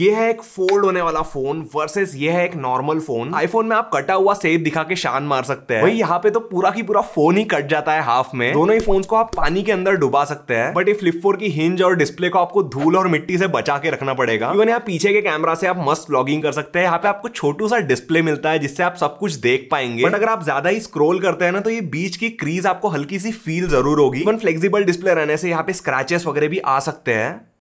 ये है एक फोल्ड होने वाला फोन वर्सेस ये है एक नॉर्मल फोन आईफोन में आप कटा हुआ सेब दिखा के शान मार सकते हैं भाई यहाँ पे तो पूरा की पूरा फोन ही कट जाता है हाफ में दोनों ही फोन को आप पानी के अंदर डुबा सकते हैं बट ये फ्लिप फोर की हिंज और डिस्प्ले को आपको धूल और मिट्टी से बचा के रखना पड़ेगा इवन यहाँ पीछे के कैमरा से आप मस्त ब्लॉगिंग कर सकते हैं यहाँ पे आपको छोटू सा डिस्प्ले मिलता है जिससे आप सब कुछ देख पाएंगे बट अगर आप ज्यादा ही स्क्रोल करते हैं ना तो ये बीच की क्रीज आपको हल्की सी फील जरूर होगी इवन फ्लेक्सिबल डिस्प्ले रहने से यहाँ पे स्क्रैचेस वगैरह भी आ सकते हैं